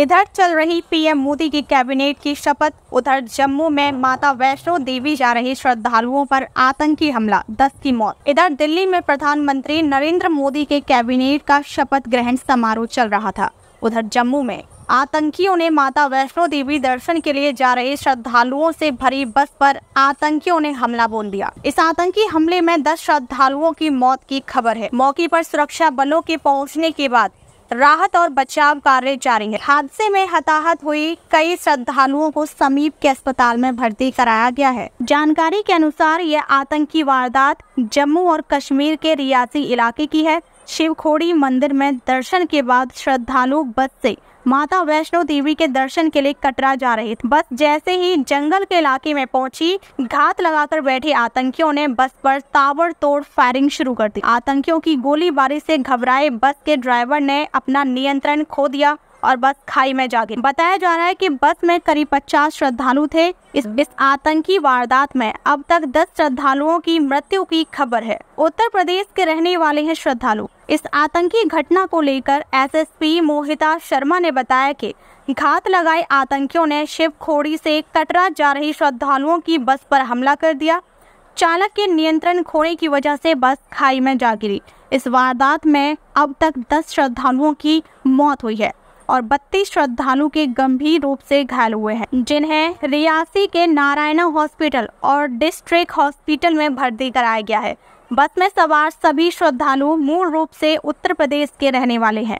इधर चल रही पीएम मोदी की कैबिनेट की शपथ उधर जम्मू में माता वैष्णो देवी जा रहे श्रद्धालुओं पर आतंकी हमला दस की मौत इधर दिल्ली में प्रधानमंत्री नरेंद्र मोदी के कैबिनेट का शपथ ग्रहण समारोह चल रहा था उधर जम्मू में आतंकियों ने माता वैष्णो देवी दर्शन के लिए जा रहे श्रद्धालुओं से भरी बस पर आतंकियों ने हमला बोल दिया इस आतंकी हमले में 10 श्रद्धालुओं की मौत की खबर है मौके पर सुरक्षा बलों के पहुंचने के बाद राहत और बचाव कार्य जारी है हादसे में हताहत हुई कई श्रद्धालुओं को समीप के अस्पताल में भर्ती कराया गया है जानकारी के अनुसार यह आतंकी वारदात जम्मू और कश्मीर के रियासी इलाके की है शिवखोड़ी मंदिर में दर्शन के बाद श्रद्धालु बस ऐसी माता वैष्णो देवी के दर्शन के लिए कटरा जा रही थी बस जैसे ही जंगल के इलाके में पहुंची घात लगाकर बैठे आतंकियों ने बस पर ताबड़तोड़ फायरिंग शुरू कर दी आतंकियों की गोलीबारी से घबराए बस के ड्राइवर ने अपना नियंत्रण खो दिया और बस खाई में जा गिर बताया जा रहा है कि बस में करीब पचास श्रद्धालु थे इस, बीच आतंकी वारदात में अब तक दस श्रद्धालुओं की मृत्यु की खबर है उत्तर प्रदेश के रहने वाले हैं श्रद्धालु इस आतंकी घटना को लेकर एसएसपी मोहिता शर्मा ने बताया कि घात लगाए आतंकियों ने शिवखोड़ी से कटरा जा रही श्रद्धालुओं की बस पर हमला कर दिया चालक के नियंत्रण खोने की वजह से बस खाई में जा गिरी इस वारदात में अब तक 10 श्रद्धालुओं की मौत हुई है और बत्तीस श्रद्धालु के गंभीर रूप से घायल हुए हैं जिन्हें रियासी के नारायणा हॉस्पिटल और डिस्ट्रिक्ट हॉस्पिटल में भर्ती कराया गया है बस में सवार सभी श्रद्धालु मूल रूप से उत्तर प्रदेश के रहने वाले हैं